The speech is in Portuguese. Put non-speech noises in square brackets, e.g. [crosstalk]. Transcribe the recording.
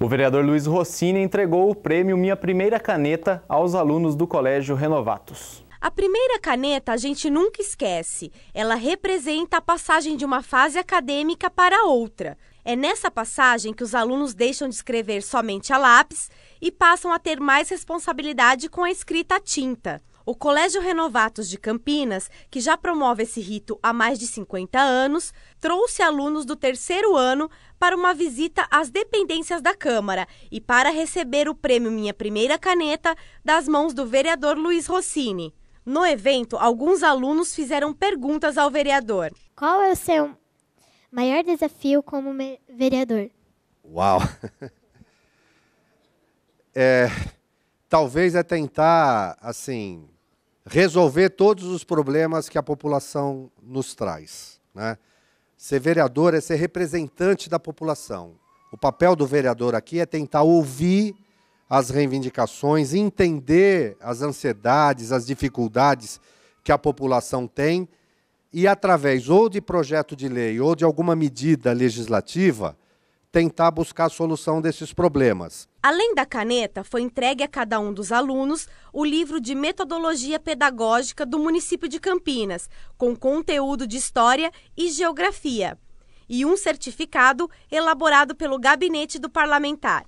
O vereador Luiz Rossini entregou o prêmio Minha Primeira Caneta aos alunos do Colégio Renovatos. A primeira caneta a gente nunca esquece. Ela representa a passagem de uma fase acadêmica para outra. É nessa passagem que os alunos deixam de escrever somente a lápis e passam a ter mais responsabilidade com a escrita à tinta. O Colégio Renovatos de Campinas, que já promove esse rito há mais de 50 anos, trouxe alunos do terceiro ano para uma visita às dependências da Câmara e para receber o prêmio Minha Primeira Caneta das mãos do vereador Luiz Rossini. No evento, alguns alunos fizeram perguntas ao vereador. Qual é o seu maior desafio como vereador? Uau! [laughs] É, talvez é tentar, assim, resolver todos os problemas que a população nos traz. Né? Ser vereador é ser representante da população. O papel do vereador aqui é tentar ouvir as reivindicações, entender as ansiedades, as dificuldades que a população tem e, através ou de projeto de lei ou de alguma medida legislativa, tentar buscar a solução desses problemas. Além da caneta, foi entregue a cada um dos alunos o livro de metodologia pedagógica do município de Campinas, com conteúdo de história e geografia, e um certificado elaborado pelo gabinete do parlamentar.